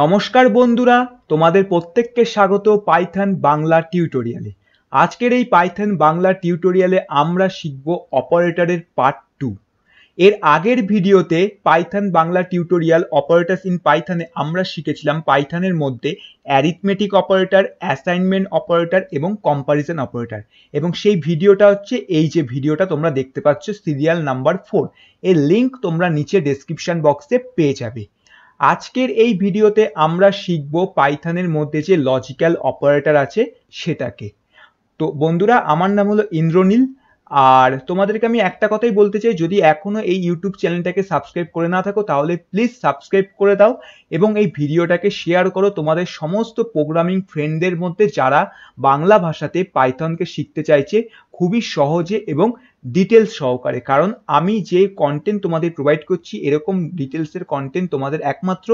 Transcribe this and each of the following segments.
নমস্কার বন্ধুরা তোমাদের প্রত্যেককে স্বাগত পাইথন বাংলা টিউটোরিয়ালে আজকের এই পাইথন বাংলা টিউটোরিয়ালে আমরা শিখব অপারেটরের পার্ট টু এর আগের ভিডিওতে Python Bangla tutorial operators in পাইথনে আমরা শিখেছিলাম পাইথনের মধ্যে অ্যারিথমেটিক অপারেটর অ্যাসাইনমেন্ট অপারেটর এবং কম্পারিজন অপারেটর এবং সেই ভিডিওটা হচ্ছে এই যে ভিডিওটা তোমরা দেখতে পাচ্ছ সিরিয়াল নাম্বার ফোর এর লিঙ্ক তোমরা নিচে ডেসক্রিপশন বক্সে পেয়ে যাবে আজকের এই ভিডিওতে আমরা শিখব পাইথানের মধ্যে যে লজিক্যাল অপারেটর আছে সেটাকে তো বন্ধুরা আমার নাম হলো ইন্দ্রনীল আর তোমাদেরকে আমি একটা কথাই বলতে চাই যদি এখনও এই ইউটিউব চ্যানেলটাকে সাবস্ক্রাইব করে না থাকো তাহলে প্লিজ সাবস্ক্রাইব করে দাও এবং এই ভিডিওটাকে শেয়ার করো তোমাদের সমস্ত প্রোগ্রামিং ফ্রেন্ডদের মধ্যে যারা বাংলা ভাষাতে পাইথনকে শিখতে চাইছে খুবই সহজে এবং ডিটেলস সহকারে কারণ আমি যে কন্টেন্ট তোমাদের প্রোভাইড করছি এরকম ডিটেলসের কন্টেন্ট তোমাদের একমাত্র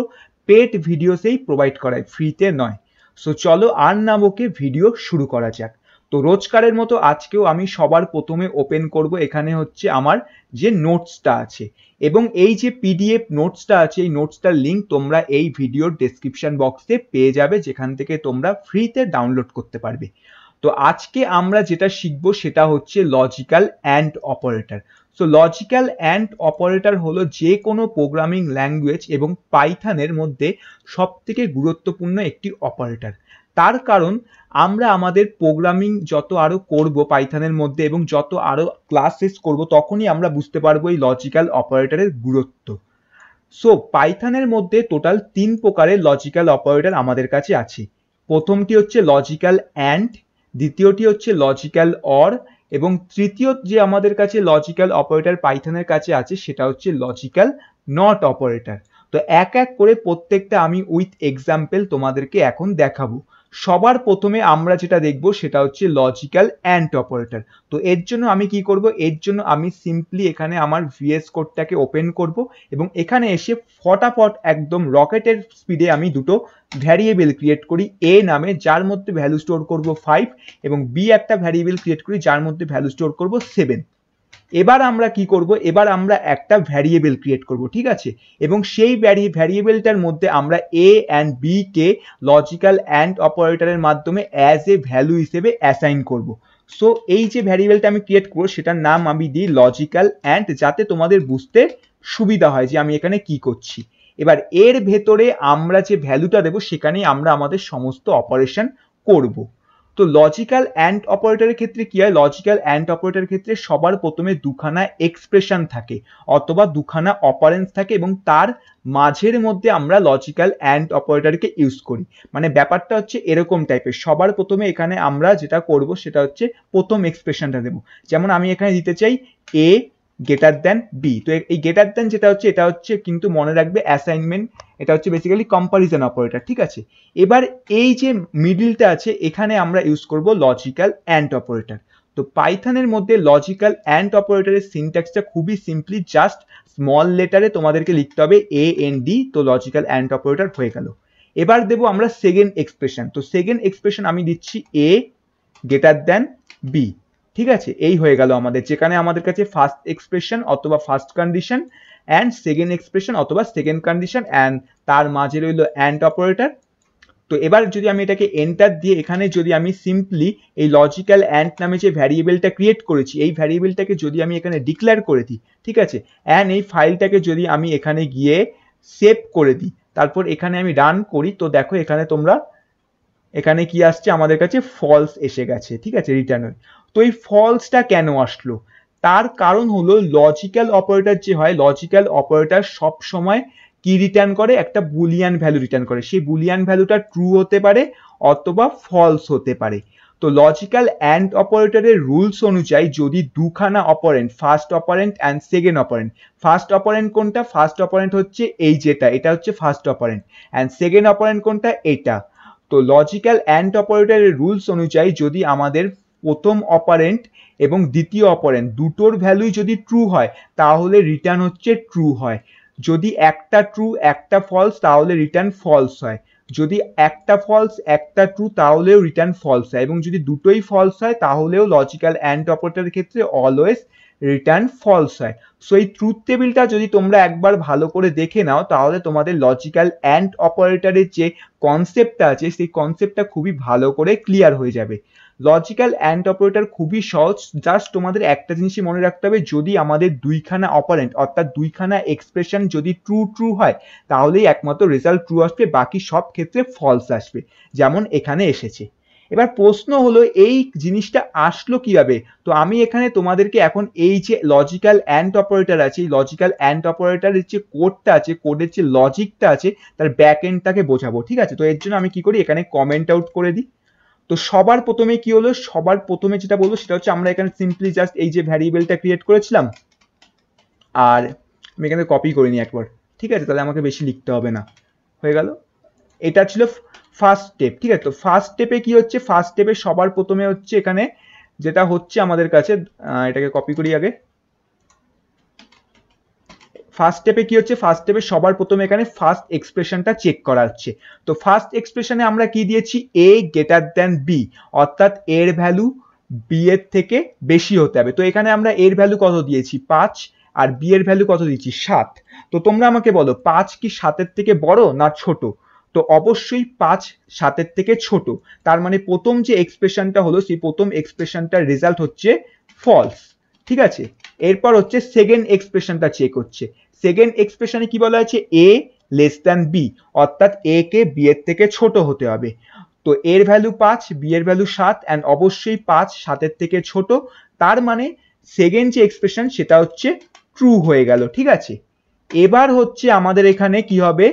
পেড ভিডিওসেই প্রোভাইড করায় ফ্রিতে নয় সো চলো আর নাম ওকে ভিডিও শুরু করা যাক তো রোজকারের মতো আজকেও আমি সবার প্রথমে ওপেন করব এখানে হচ্ছে আমার যে নোটসটা আছে এবং এই যে পিডিএফ নোটসটা আছে এই নোটসটার লিঙ্ক তোমরা এই ভিডিওর ডেসক্রিপশন বক্সে পেয়ে যাবে যেখান থেকে তোমরা ফ্রিতে ডাউনলোড করতে পারবে তো আজকে আমরা যেটা শিখব সেটা হচ্ছে logical and operator so logical and operator হলো যে কোনো প্রোগ্রামিং ল্যাঙ্গুয়েজ এবং পাইথানের মধ্যে সবথেকে গুরুত্বপূর্ণ একটি অপারেটর তার কারণ আমরা আমাদের প্রোগ্রামিং যত আরও করব পাইথনের মধ্যে এবং যত আরও ক্লাসেস করব তখনই আমরা বুঝতে পারবো এই লজিক্যাল অপারেটরের গুরুত্ব সো পাইথনের মধ্যে টোটাল তিন প্রকারের লজিক্যাল অপারেটর আমাদের কাছে আছে প্রথমটি হচ্ছে লজিক্যাল অ্যান্ড দ্বিতীয়টি হচ্ছে লজিক্যাল অর এবং তৃতীয় যে আমাদের কাছে লজিক্যাল অপারেটর পাইথনের কাছে আছে সেটা হচ্ছে লজিক্যাল নট অপারেটর তো এক এক করে প্রত্যেকটা আমি উইথ এক্সাম্পল তোমাদেরকে এখন দেখাবো সবার প্রথমে আমরা যেটা দেখব সেটা হচ্ছে লজিক্যাল অ্যান্ড অপারেটর তো এর জন্য আমি কি করব এর জন্য আমি সিম্পলি এখানে আমার ভিএস কোডটাকে ওপেন করব এবং এখানে এসে ফটাফট একদম রকেটের স্পিডে আমি দুটো ভ্যারিয়েবল ক্রিয়েট করি এ নামে যার মধ্যে ভ্যালু স্টোর করব ফাইভ এবং বি একটা ভ্যারিয়েবল ক্রিয়েট করি যার মধ্যে ভ্যালু স্টোর করব সেভেন এবার আমরা কি করব এবার আমরা একটা ভ্যারিয়েবল ক্রিয়েট করব ঠিক আছে এবং সেই ভ্যারিয়েবলটার মধ্যে আমরা এ অ্যান্ড বি কে লজিক্যাল অ্যান্ড অপারেটরের মাধ্যমে অ্যাজ এ ভ্যালু হিসেবে অ্যাসাইন করব সো এই যে ভ্যারিয়েবলটা আমি ক্রিয়েট করবো সেটার নাম আমি দিই লজিক্যাল অ্যান্ড যাতে তোমাদের বুঝতে সুবিধা হয় যে আমি এখানে কি করছি এবার এর ভেতরে আমরা যে ভ্যালুটা দেবো সেখানেই আমরা আমাদের সমস্ত অপারেশন করবো তো লজিক্যাল অ্যান্ড অপারেটরের ক্ষেত্রে কি হয় লজিক্যাল অ্যান্ড অপারেটরের ক্ষেত্রে সবার প্রথমে দুখানা এক্সপ্রেশন থাকে অথবা দুখানা অপারেন্স থাকে এবং তার মাঝের মধ্যে আমরা লজিক্যাল অ্যান্ড অপারেটরকে ইউজ করি মানে ব্যাপারটা হচ্ছে এরকম টাইপের সবার প্রথমে এখানে আমরা যেটা করব সেটা হচ্ছে প্রথম এক্সপ্রেশনটা দেব যেমন আমি এখানে দিতে চাই এ গেটার দেন বি তো এই গেটার দেন যেটা হচ্ছে এটা হচ্ছে কিন্তু মনে রাখবে অ্যাসাইনমেন্ট এটা হচ্ছে বেসিক্যালি কম্পারিজন অপারেটর ঠিক আছে এবার এই যে মিডিলটা আছে এখানে আমরা ইউজ করব লজিক্যাল অ্যান্ড অপারেটর তো পাইথনের মধ্যে লজিক্যাল অ্যান্ড অপারেটরের সিনট্যাক্সটা খুবই সিম্পলি জাস্ট স্মল লেটারে তোমাদেরকে লিখতে হবে এ এন ডি তো লজিক্যাল অ্যান্ড অপারেটর হয়ে গেল এবার দেবো আমরা সেকেন্ড এক্সপ্রেশন তো সেকেন্ড এক্সপ্রেশন আমি দিচ্ছি এ গেটার দেন বি ঠিক আছে এই হয়ে গেল আমাদের যেখানে আমাদের কাছে ফার্স্ট এক্সপ্রেশন অথবা first condition and second expression অথবা সেকেন্ড কন্ডিশন অ্যান্ড তার মাঝে রইল অ্যান্ড অপারেটর তো এবার যদি আমি এটাকে এন্টার দিয়ে এখানে যদি আমি সিম্পলি এই লজিক্যাল অ্যান্ড নামে যে ভ্যারিয়েবলটা ক্রিয়েট করেছি এই ভ্যারিয়েবলটাকে যদি আমি এখানে ডিক্লেয়ার করে দিই ঠিক আছে অ্যান্ড এই ফাইলটাকে যদি আমি এখানে গিয়ে সেভ করে দিই তারপর এখানে আমি রান করি তো দেখো এখানে তোমরা এখানে কি আসছে আমাদের কাছে ফলস এসে গেছে ঠিক আছে রিটার্ন তো এই ফলসটা কেন আসলো তার কারণ হলো লজিক্যাল অপারেটর যে হয় লজিক্যাল অপারেটর সব সময় কি রিটার্ন করে একটা বুলিয়ান ভ্যালু রিটার্ন করে সেই বুলিয়ান ভ্যালুটা ট্রু হতে পারে অথবা ফলস হতে পারে তো লজিক্যাল অ্যান্ড অপারেটরের রুলস অনুযায়ী যদি দুখানা operand first operand and second operand first operand কোনটা ফার্স্ট অপারেন্ট হচ্ছে এই যেটা এটা হচ্ছে first operand and second operand কোনটা এটা তো লজিক্যাল অ্যান্ড অপারেটরের রুলস অনুযায়ী যদি আমাদের প্রথম অপারেন্ট এবং দ্বিতীয় অপারেন্ট দুটোর ভ্যালুই যদি ট্রু হয় তাহলে রিটার্ন হচ্ছে ট্রু হয় যদি একটা ট্রু একটা ফলস তাহলে রিটার্ন ফলস হয় যদি একটা ফলস একটা ট্রু তাহলেও রিটার্ন ফলস হয় এবং যদি দুটোই ফলস হয় তাহলেও লজিক্যাল অ্যান্ড অপারেটরের ক্ষেত্রে অলওয়েজ রিটার্ন ফলস হয় সো এই ট্রুথ টেবিলটা যদি তোমরা একবার ভালো করে দেখে নাও তাহলে তোমাদের লজিক্যাল অ্যান্ড অপারেটরের যে কনসেপ্টটা আছে সেই কনসেপ্টটা খুবই ভালো করে ক্লিয়ার হয়ে যাবে লজিক্যাল অ্যান্ড অপারেটর খুবই সহজ জাস্ট তোমাদের একটা জিনিসই মনে রাখতে হবে যদি আমাদের দুইখানা অপারেন্ট অর্থাৎ দুইখানা এক্সপ্রেশন যদি ট্রু ট্রু হয় তাহলেই একমাত্র রেজাল্ট ট্রু আসবে বাকি সব ক্ষেত্রে ফলস আসবে যেমন এখানে এসেছে এবার প্রশ্ন হলো এই জিনিসটা আসলো কিভাবে তো আমি এখানে তোমাদেরকে এখন এই যে লজিক্যাল অ্যান্ড অপারেটর আছে এই লজিক্যাল অ্যান্ড অপারেটারের যে কোডটা আছে কোডের যে লজিকটা আছে তার ব্যাক এন্ডটাকে বোঝাবো ঠিক আছে তো এর জন্য আমি কি করি এখানে কমেন্ট আউট করে দিই তো সবার প্রথমে কি হলো সবার প্রথমে যেটা বলবো সেটা হচ্ছে আমরা এখানে সিম্পলি জাস্ট এই যে ভ্যারিয়েবলটা ক্রিয়েট করেছিলাম আর আমি এখানে কপি করিনি একবার ঠিক আছে তাহলে আমাকে বেশি লিখতে হবে না হয়ে গেল এটা ছিল ফার্স্ট স্টেপ ঠিক আছে তো ফার্স্ট স্টেপে কি হচ্ছে ফার্স্ট স্টেপে সবার প্রথমে হচ্ছে এখানে যেটা হচ্ছে আমাদের কাছে এটাকে কপি করি আগে ফার্স্ট স্টেপে কি হচ্ছে ফার্স্ট স্টেপে সবার প্রথমে এখানে ফার্স্ট এক্সপ্রেশনটা চেক করা হচ্ছে তো ফার্স্ট এক্সপ্রেশনে আমরা কি দিয়েছি এ গ্রেটার দ্যান বি অর্থাৎ এর ভ্যালু বি এর থেকে বেশি হতে হবে তো এখানে আমরা এর ভ্যালু কত দিয়েছি পাঁচ আর বি এর ভ্যালু কত দিয়েছি সাত তো তোমরা আমাকে বলো পাঁচ কি সাতের থেকে বড় না ছোট তো অবশ্যই পাঁচ সাতের থেকে ছোট তার মানে প্রথম যে এক্সপ্রেশনটা হলো সেই প্রথম এক্সপ্রেশনটার রেজাল্ট হচ্ছে ফলস ঠিক আছে এরপর হচ্ছে সেকেন্ড এক্সপ্রেশনটা চেক হচ্ছে সেকেন্ড এক্সপ্রেশনে কি বলা হয়েছে এ লেস দ্যান বি অর্থাৎ এ কে বি এর থেকে ছোট হতে হবে তো এর ভ্যালু পাঁচ বি এর ভ্যালু সাত অ্যান্ড অবশ্যই পাঁচ সাতের থেকে ছোট তার মানে সেকেন্ড যে এক্সপ্রেশন সেটা হচ্ছে ট্রু হয়ে গেল ঠিক আছে এবার হচ্ছে আমাদের এখানে কি হবে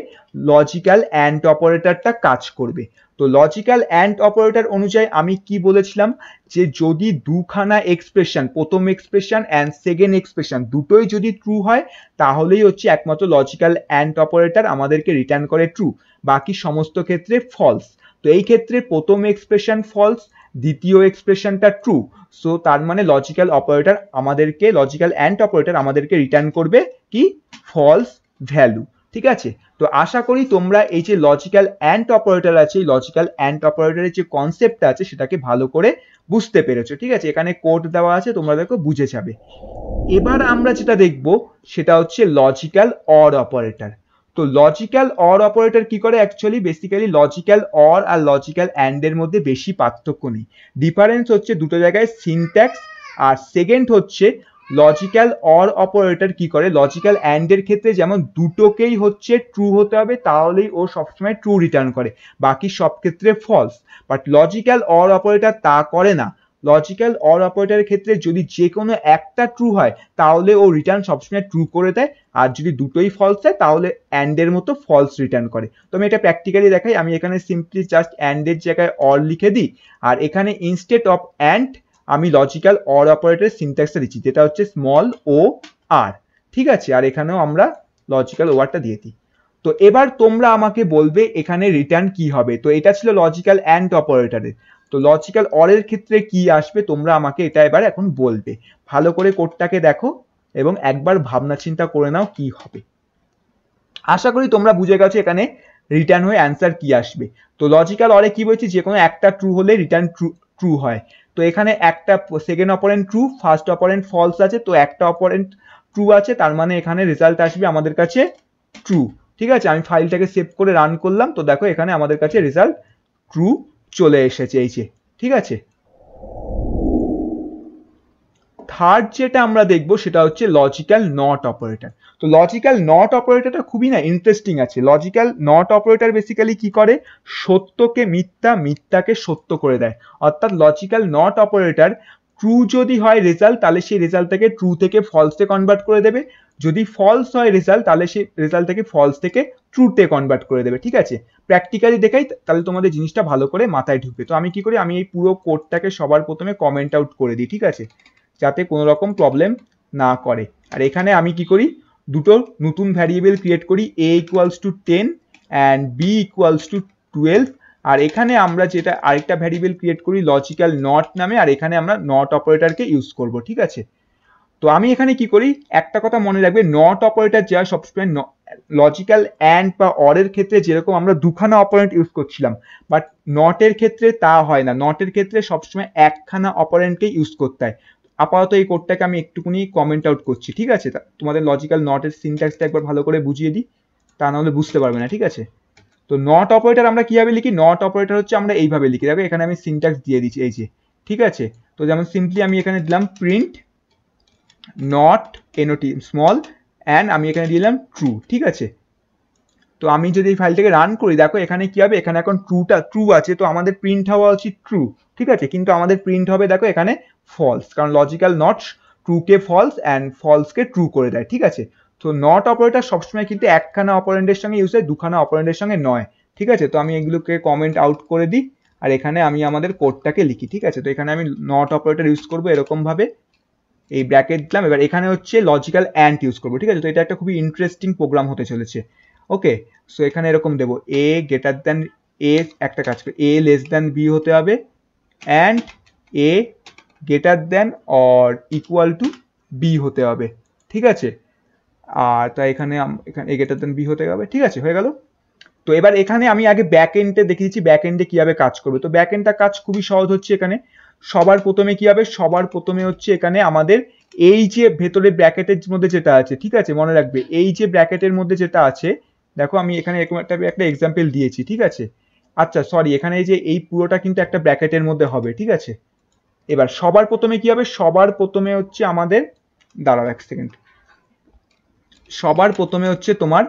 লজিক্যাল অ্যান্ড অপারেটরটা কাজ করবে তো লজিক্যাল অ্যান্ড অপারেটর অনুযায়ী আমি কি বলেছিলাম যে যদি দুখানা এক্সপ্রেশন প্রথম এক্সপ্রেশন অ্যান্ড সেকেন্ড এক্সপ্রেশন দুটোই যদি ট্রু হয় তাহলেই হচ্ছে একমাত্র লজিক্যাল অ্যান্ড অপারেটর আমাদেরকে রিটার্ন করে ট্রু বাকি সমস্ত ক্ষেত্রে ফলস তো এই ক্ষেত্রে প্রথম এক্সপ্রেশন ফলস দ্বিতীয় এক্সপ্রেশনটা ট্রু সো তার মানে লজিক্যাল অপারেটর আমাদেরকে লজিক্যাল অ্যান্ড অপারেটর আমাদেরকে রিটার্ন করবে কি ফলস ভ্যালু ঠিক আছে তো আশা করি তোমরা এই যে লজিক্যাল অ্যান্ড অপারেটর আছে এই লজিক্যাল অ্যান্ড অপারেটরের যে কনসেপ্টটা আছে সেটাকে ভালো করে বুঝতে পেরেছো ঠিক আছে এখানে কোড দেওয়া আছে তোমরা দেখো বুঝে যাবে এবার আমরা যেটা দেখব সেটা হচ্ছে লজিক্যাল অর অপারেটর তো লজিক্যাল অর অপারেটর কি করে অ্যাকচুয়ালি বেসিক্যালি লজিক্যাল অর আর লজিক্যাল অ্যান্ডের মধ্যে বেশি পার্থক্য নেই ডিফারেন্স হচ্ছে দুটো জায়গায় সিনট্যাক্স আর সেকেন্ড হচ্ছে লজিক্যাল অর অপারেটর কি করে লজিক্যাল অ্যান্ডের ক্ষেত্রে যেমন দুটোকেই হচ্ছে ট্রু হতে হবে তাহলেই ও সবসময় ট্রু রিটার্ন করে বাকি সব ক্ষেত্রে false but logical or operator তা করে না লজিক্যাল অর অপারেটরের ক্ষেত্রে যদি যে কোনো একটা ট্রু হয় তাহলে ও রিটার্ন সবসময় ট্রু করে দেয় আর যদি দুটোই ফলস দেয় তাহলে অ্যান্ডের মতো ফলস রিটার্ন করে তো আমি এটা প্র্যাকটিক্যালি দেখাই আমি এখানে সিম্পলি জাস্ট অ্যান্ডের জায়গায় অর লিখে দিই আর এখানে ইনস্টেড অফ অ্যান্ড আমি লজিক্যাল অর অপারেটরের সিনট্যাক্সটা দিচ্ছি যেটা হচ্ছে স্মল ও আর ঠিক আছে আর এখানেও আমরা লজিক্যাল ওয়ার্ডটা দিয়ে দিই তো এবার তোমরা আমাকে বলবে এখানে রিটার্ন কি হবে তো এটা ছিল লজিক্যাল অ্যান্ড অপারেটরের তো লজিক্যাল অরের ক্ষেত্রে কি আসবে তোমরা আমাকে এটা এবার এখন বলবে ভালো করে কোডটাকে দেখো এবং একবার ভাবনা চিন্তা করে নাও কি হবে আশা করি তোমরা বুঝে গেছো এখানে রিটার্ন হয়ে অ্যান্সার কি আসবে তো লজিক্যাল অরে কি বলছি যে কোনো একটা ট্রু হলে রিটার্ন ট্রু ট্রু হয় তো এখানে একটা second operand true first operand false আছে তো একটা অপারেন্ট ট্রু আছে তার মানে এখানে রেজাল্ট আসবে আমাদের কাছে ট্রু ঠিক আছে আমি ফাইলটাকে সেভ করে রান করলাম তো দেখো এখানে আমাদের কাছে রেজাল্ট ট্রু চলে এসেছে এই যে ঠিক আছে থার্ড যেটা আমরা দেখব সেটা হচ্ছে লজিক্যাল নট অপারেটর তো লজিক্যাল নট অপারেটরটা খুবই না ইন্টারেস্টিং আছে লজিক্যাল নট অপারেটর বেসিক্যালি কি করে সত্যকে মিথ্যা মিথ্যাকে সত্য করে দেয় অর্থাৎ লজিক্যাল নট অপারেটর ট্রু যদি হয় রেজাল্ট তাহলে সেই রেজাল্টটাকে ট্রু থেকে ফলসে কনভার্ট করে দেবে যদি ফলস হয় রেজাল্ট তাহলে সেই রেজাল্টটাকে ফলস থেকে ট্রুতে কনভার্ট করে দেবে ঠিক আছে প্র্যাকটিক্যালি দেখাই তাহলে তোমাদের জিনিসটা ভালো করে মাথায় ঢুকবে তো আমি কি করি আমি এই পুরো কোডটাকে সবার প্রথমে কমেন্ট আউট করে দিই ঠিক আছে যাতে কোনো রকম প্রবলেম না করে আর এখানে আমি কি করি দুটো নতুন ভ্যারিয়েবল ক্রিয়েট করি A equals to ten and B equals to twelve আর এখানে আমরা যেটা আরেকটা ভ্যারিয়েবল ক্রিয়েট করি লজিক্যাল নট নামে আর এখানে আমরা নট অপারেটরকে ইউজ করব ঠিক আছে তো আমি এখানে কি করি একটা কথা মনে রাখবে নট অপারেটর যা সবসময় লজিক্যাল অ্যান্ড বা অরের ক্ষেত্রে যেরকম আমরা দুখানা অপারেন্ট ইউজ করছিলাম বাট নটের ক্ষেত্রে তা হয় না নটের ক্ষেত্রে সবসময় একখানা অপারেন্টকে ইউজ করতে হয় আপাতত এই কোডটাকে আমি একটুকুনি কমেন্ট আউট করছি ঠিক আছে তোমাদের লজিক্যাল নটের সিনট্যাক্সটা একবার ভালো করে বুঝিয়ে দিই তা নাহলে বুঝতে পারবে না ঠিক আছে তো নট অপারেটার আমরা কীভাবে লিখি নট অপারেটার হচ্ছে আমরা এইভাবে লিখি দেখো এখানে আমি সিনট্যাক্স দিয়ে দিচ্ছি এই যে ঠিক আছে তো যেমন সিম্পলি আমি এখানে দিলাম print not N O T small and আমি এখানে দিলাম ট্রু ঠিক আছে তো আমি যদি এই ফাইলটাকে রান করি দেখো এখানে কি হবে এখানে এখন ট্রুটা ট্রু আছে তো আমাদের প্রিন্ট হওয়া উচিত ট্রু ঠিক আছে কিন্তু আমাদের প্রিন্ট হবে দেখো এখানে ফলস কারণ লজিক্যাল নট ট্রুকে ফলস অ্যান্ড ফলসকে ট্রু করে দেয় ঠিক আছে তো নট অপারেটার সবসময় কিন্তু একখানা অপারেন্টের সঙ্গে ইউজ হয় দুখানা অপারেন্টের সঙ্গে নয় ঠিক আছে তো আমি এগুলোকে কমেন্ট আউট করে দিই আর এখানে আমি আমাদের কোডটাকে লিখি ঠিক আছে তো এখানে আমি নট অপারেটার ইউজ করবো এরকমভাবে এই ব্র্যাকেট দিলাম এবার এখানে হচ্ছে লজিক্যাল অ্যান্ড ইউজ করবো ঠিক আছে তো এটা একটা খুবই ইন্টারেস্টিং প্রোগ্রাম হতে চলেছে ওকে সো এখানে এরকম দেবো এ গ্রেটার দ্যান এ একটা কাজ করে এ লেস দ্যান বি হতে হবে and A greater than or equal to B হতে হবে ঠিক আছে আর তাই এখানে এখানে এ গেটার দেন বি হতে হবে ঠিক আছে হয়ে গেল তো এবার এখানে আমি আগে ব্যাক এন্ডে দেখিয়েছি ব্যাক এন্ডে কীভাবে কাজ করবে তো ব্যাক এন্ডটা কাজ খুবই সহজ হচ্ছে এখানে সবার প্রথমে কী হবে সবার প্রথমে হচ্ছে এখানে আমাদের এই যে ভেতরে ব্র্যাকেটের মধ্যে যেটা আছে ঠিক আছে মনে রাখবে এই যে ব্র্যাকেটের মধ্যে যেটা আছে দেখো আমি এখানে এরকম একটা একটা এক্সাম্পল দিয়েছি ঠিক আছে আচ্ছা সরি এখানে যে এই পুরোটা কিন্তু একটা ব্র্যাকেটের মধ্যে হবে ঠিক আছে এবার সবার প্রথমে কি হবে সবার প্রথমে হচ্ছে আমাদের দাঁড়াও এক সেকেন্ড সবার প্রথমে হচ্ছে তোমার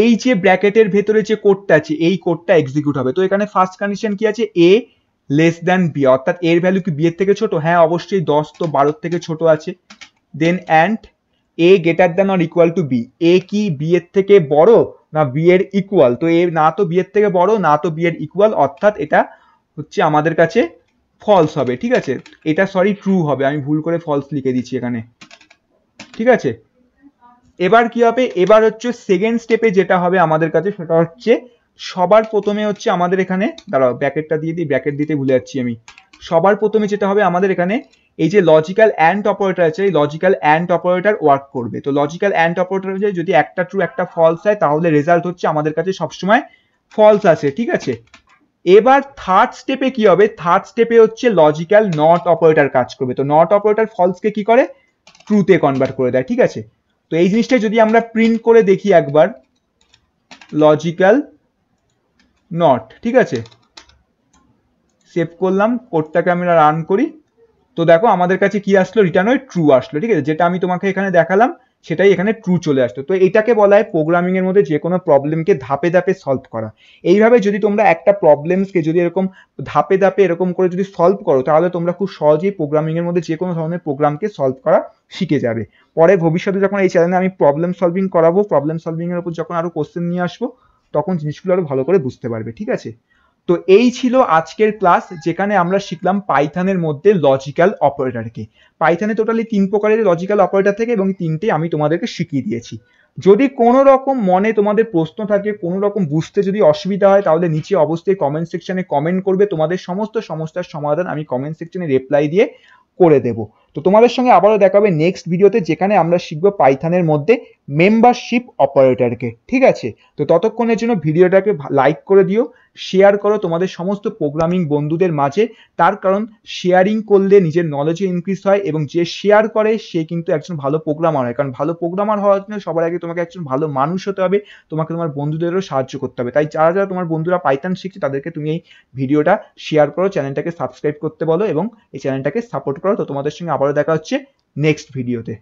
এই যে ব্র্যাকেটের ভেতরে যে কোডটা আছে এই কোডটা এক্সিকিউট হবে তো এখানে ফার্স্ট কন্ডিশন কি আছে এ লেস দ্যান বি অর্থাৎ এর ভ্যালু কি বিয়ের থেকে ছোট হ্যাঁ অবশ্যই দশ তো বারোর থেকে ছোট আছে then and A greater than or equal to B A কি বিয়ের থেকে বড় না বিয়ের ইকুয়াল তো এ না তো বিয়ের থেকে বড় না তো বিয়ের ইকুয়াল অর্থাৎ এটা হচ্ছে আমাদের কাছে ফলস হবে ঠিক আছে এটা সরি ট্রু হবে আমি ভুল করে ফলস লিখে দিচ্ছি এখানে ঠিক আছে এবার কি হবে এবার হচ্ছে সেকেন্ড স্টেপে যেটা হবে আমাদের কাছে সেটা হচ্ছে সবার প্রথমে হচ্ছে আমাদের এখানে দাঁড়াও ব্যাকেটটা দিয়ে দিই ব্যাকেট দিতে ভুলে যাচ্ছি আমি সবার প্রথমে যেটা হবে আমাদের এখানে এই যে লজিক্যাল অ্যান্ড অপারেটর আছে এই লজিক্যাল অ্যান্ড অপারেটর ওয়ার্ক করবে তো লজিক্যাল অ্যান্ড অপারেটর হচ্ছে যদি একটা ট্রু একটা ফলস হয় তাহলে রেজাল্ট হচ্ছে আমাদের কাছে সবসময় ফলস আছে ঠিক আছে এবার থার্ড স্টেপে কি হবে থার্ড স্টেপে হচ্ছে লজিক্যাল নট অপারেটার কাজ করবে তো নট অপারেটার ফলসকে কি করে ট্রুতে কনভার্ট করে দেয় ঠিক আছে তো এই জিনিসটা যদি আমরা প্রিন্ট করে দেখি একবার লজিক্যাল নট ঠিক আছে সেভ করলাম কোডটাকে আমরা রান করি তো দেখো আমাদের কাছে কি আসলো রিটার্ন ওই ট্রু আসলো ঠিক আছে যেটা আমি তোমাকে এখানে দেখালাম সেটাই এখানে ট্রু চলে আসতো তো এটাকে বলা হয় প্রোগ্রামিংয়ের মধ্যে যে কোনো প্রবলেমকে ধাপে ধাপে সলভ করা এইভাবে যদি তোমরা একটা প্রবলেমসকে যদি এরকম ধাপে ধাপে এরকম করে যদি সলভ করো তাহলে তোমরা খুব সহজেই প্রোগ্রামিংয়ের মধ্যে যে কোনো ধরনের প্রোগ্রামকে সলভ করা শিখে যাবে পরে ভবিষ্যতে যখন এই চ্যানেলে আমি প্রবলেম সলভিং করাবো প্রবলেম সলভিংয়ের উপর যখন আরও কোশ্চেন নিয়ে আসবো তখন জিনিসগুলো আরও ভালো করে বুঝতে পারবে ঠিক আছে তো এই ছিল আজকের ক্লাস যেখানে আমরা শিখলাম পাইথানের মধ্যে লজিক্যাল অপারেটরকে পাইথানে টোটালি তিন প্রকারের লজিক্যাল অপারেটর থেকে এবং তিনটে আমি তোমাদেরকে শিখিয়ে দিয়েছি যদি কোনো রকম মনে তোমাদের প্রশ্ন থাকে কোনো রকম বুঝতে যদি অসুবিধা হয় তাহলে নিচে অবশ্যই কমেন্ট সেকশনে কমেন্ট করবে তোমাদের সমস্ত সমস্যার সমাধান আমি কমেন্ট সেকশনে রিপ্লাই দিয়ে করে দেবো তো তোমাদের সঙ্গে আবারও দেখা হবে নেক্সট ভিডিওতে যেখানে আমরা শিখবো পাইথানের মধ্যে মেম্বারশিপ অপারেটরকে ঠিক আছে তো ততক্ষণের জন্য ভিডিওটাকে লাইক করে দিও শেয়ার করো তোমাদের সমস্ত প্রোগ্রামিং বন্ধুদের মাঝে তার কারণ শেয়ারিং করলে নিজের নলেজে ইনক্রিজ হয় এবং যে শেয়ার করে সে কিন্তু একজন ভালো প্রোগ্রামার হয় কারণ ভালো প্রোগ্রামার হওয়ার জন্য সবার আগে তোমাকে একজন ভালো মানুষ হতে হবে তোমাকে তোমার বন্ধুদেরও সাহায্য করতে হবে তাই যারা যারা তোমার বন্ধুরা পাইথান শিখছে তাদেরকে তুমি এই ভিডিওটা শেয়ার করো চ্যানেলটাকে সাবস্ক্রাইব করতে বলো এবং এই চ্যানেলটাকে সাপোর্ট করো তো তোমাদের সঙ্গে আবার পরে দেখা হচ্ছে নেক্সট ভিডিওতে